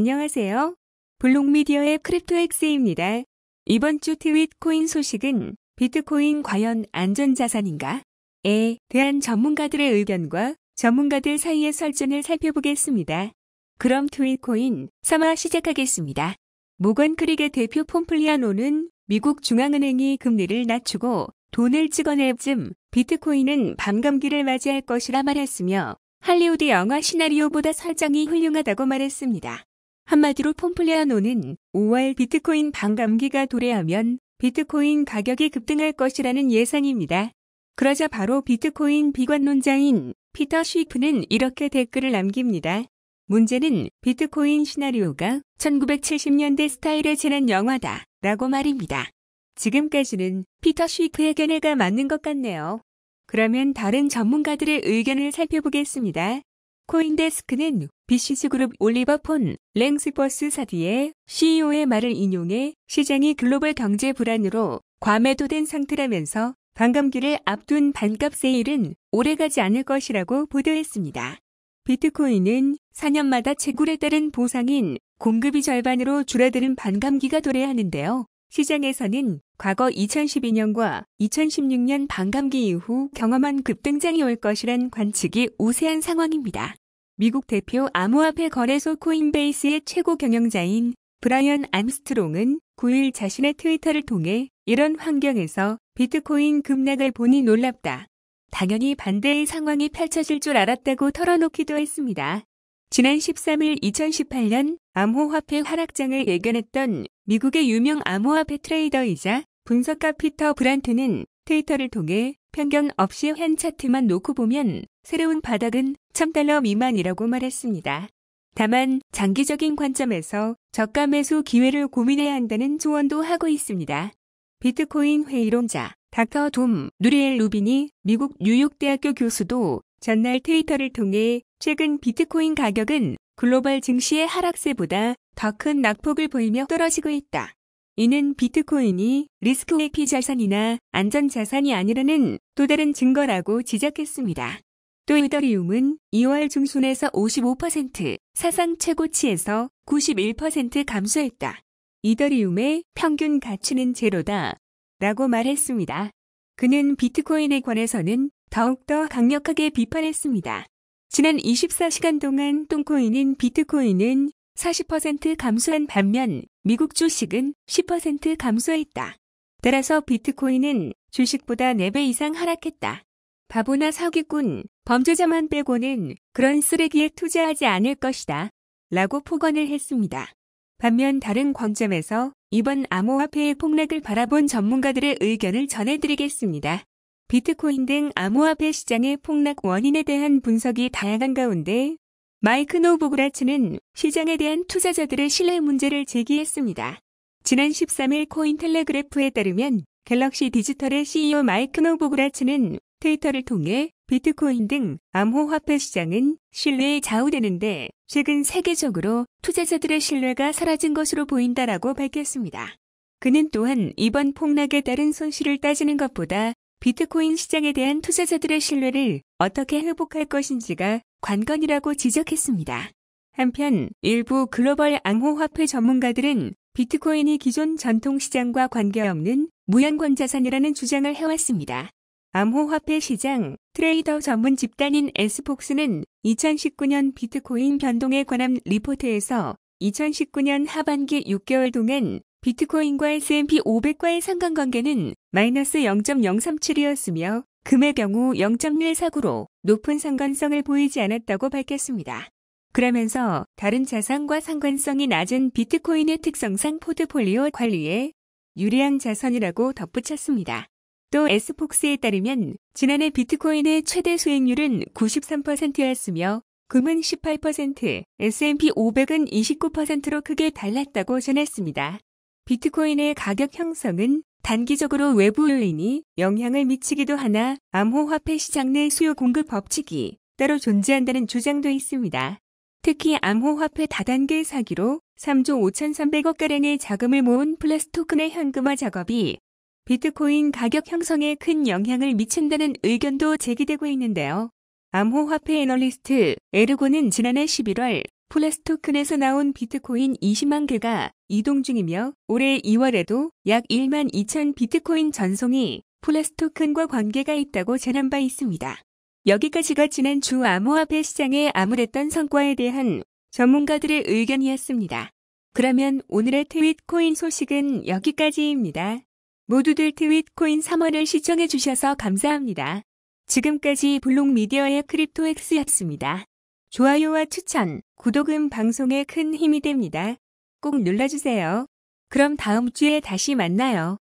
안녕하세요. 블록미디어의 크립토엑스입니다. 이번 주 트윗 코인 소식은 비트코인 과연 안전자산인가? 에 대한 전문가들의 의견과 전문가들 사이의 설전을 살펴보겠습니다. 그럼 트윗 코인 3화 시작하겠습니다. 모건 크릭의 대표 폼플리아노는 미국 중앙은행이 금리를 낮추고 돈을 찍어낼 쯤 비트코인은 밤감기를 맞이할 것이라 말했으며 할리우드 영화 시나리오보다 설정이 훌륭하다고 말했습니다. 한마디로 폼플레아노는 5월 비트코인 반감기가 도래하면 비트코인 가격이 급등할 것이라는 예상입니다. 그러자 바로 비트코인 비관론자인 피터 쉬프는 이렇게 댓글을 남깁니다. 문제는 비트코인 시나리오가 1970년대 스타일의 재난 영화다 라고 말입니다. 지금까지는 피터 쉬프의 견해가 맞는 것 같네요. 그러면 다른 전문가들의 의견을 살펴보겠습니다. 코인데스크는 BCC그룹 올리버 폰 랭스버스 사디의 CEO의 말을 인용해 시장이 글로벌 경제 불안으로 과매도된 상태라면서 반감기를 앞둔 반값 세일은 오래가지 않을 것이라고 보도했습니다. 비트코인은 4년마다 채굴에 따른 보상인 공급이 절반으로 줄어드는 반감기가 도래하는데요. 시장에서는 과거 2012년과 2016년 반감기 이후 경험한 급등장이 올 것이란 관측이 우세한 상황입니다. 미국 대표 암호화폐 거래소 코인베이스의 최고 경영자인 브라이언 암스트롱은 9일 자신의 트위터를 통해 이런 환경에서 비트코인 급락을 보니 놀랍다. 당연히 반대의 상황이 펼쳐질 줄 알았다고 털어놓기도 했습니다. 지난 13일 2018년 암호화폐 하락장을 예견했던 미국의 유명 암호화폐 트레이더이자 분석가 피터 브란트는 트위터를 통해 편견 없이 현 차트만 놓고 보면 새로운 바닥은 1000달러 미만이라고 말했습니다. 다만 장기적인 관점에서 저가 매수 기회를 고민해야 한다는 조언도 하고 있습니다. 비트코인 회의론자 닥터 돔 누리엘 루빈이 미국 뉴욕대학교 교수도 전날 트위터를 통해 최근 비트코인 가격은 글로벌 증시의 하락세보다 더 큰 낙폭을 보이며 떨어지고 있다. 이는 비트코인이 리스크 회피 자산이나 안전 자산이 아니라는 또 다른 증거라고 지적했습니다. 또 이더리움은 2월 중순에서 55% 사상 최고치에서 91% 감소했다. 이더리움의 평균 가치는 제로다. 라고 말했습니다. 그는 비트코인에 관해서는 더욱더 강력하게 비판했습니다. 지난 24시간 동안 똥코인인 비트코인은 40% 감소한 반면 미국 주식은 10% 감소했다. 따라서 비트코인은 주식보다 4배 이상 하락했다. 바보나 사기꾼, 범죄자만 빼고는 그런 쓰레기에 투자하지 않을 것이다. 라고 폭언을 했습니다. 반면 다른 관점에서 이번 암호화폐의 폭락을 바라본 전문가들의 의견을 전해드리겠습니다. 비트코인 등 암호화폐 시장의 폭락 원인에 대한 분석이 다양한 가운데 마이크 노보그라츠는 시장에 대한 투자자들의 신뢰 문제를 제기했습니다. 지난 13일 코인텔레그래프에 따르면 갤럭시 디지털의 CEO 마이크 노보그라츠는 트위터를 통해 비트코인 등 암호화폐 시장은 신뢰에 좌우되는데 최근 세계적으로 투자자들의 신뢰가 사라진 것으로 보인다라고 밝혔습니다. 그는 또한 이번 폭락에 따른 손실을 따지는 것보다 비트코인 시장에 대한 투자자들의 신뢰를 어떻게 회복할 것인지가 관건이라고 지적했습니다. 한편 일부 글로벌 암호화폐 전문가들은 비트코인이 기존 전통 시장과 관계없는 무연권 자산이라는 주장을 해왔습니다. 암호화폐 시장 트레이더 전문 집단인 에스폭스는 2019년 비트코인 변동에 관한 리포트에서 2019년 하반기 6개월 동안 비트코인과 S&P 500과의 상관관계는 마이너스 0.037이었으며 금의 경우 0.149로 높은 상관성을 보이지 않았다고 밝혔습니다. 그러면서 다른 자산과 상관성이 낮은 비트코인의 특성상 포트폴리오 관리에 유리한 자산이라고 덧붙였습니다. 또 s 폭스에 따르면 지난해 비트코인의 최대 수익률은 93%였으며 금은 18%, S&P 500은 29%로 크게 달랐다고 전했습니다. 비트코인의 가격 형성은 단기적으로 외부 요인이 영향을 미치기도 하나 암호화폐 시장 내 수요 공급 법칙이 따로 존재한다는 주장도 있습니다. 특히 암호화폐 다단계 사기로 3조 5,300억가량의 자금을 모은 플러스 토큰의 현금화 작업이 비트코인 가격 형성에 큰 영향을 미친다는 의견도 제기되고 있는데요. 암호화폐 애널리스트 에르고는 지난해 11월 플래스토큰에서 나온 비트코인 20만 개가 이동 중이며 올해 2월에도 약 1만 2천 비트코인 전송이 플래스토큰과 관계가 있다고 전한 바 있습니다. 여기까지가 지난 주 암호화폐 시장의 암울했던 성과에 대한 전문가들의 의견이었습니다. 그러면 오늘의 트윗코인 소식은 여기까지입니다. 모두들 트윗코인 3월을 시청해 주셔서 감사합니다. 지금까지 블록미디어의 크립토엑스였습니다. 좋아요와 추천, 구독은 방송에 큰 힘이 됩니다. 꼭 눌러주세요. 그럼 다음 주에 다시 만나요.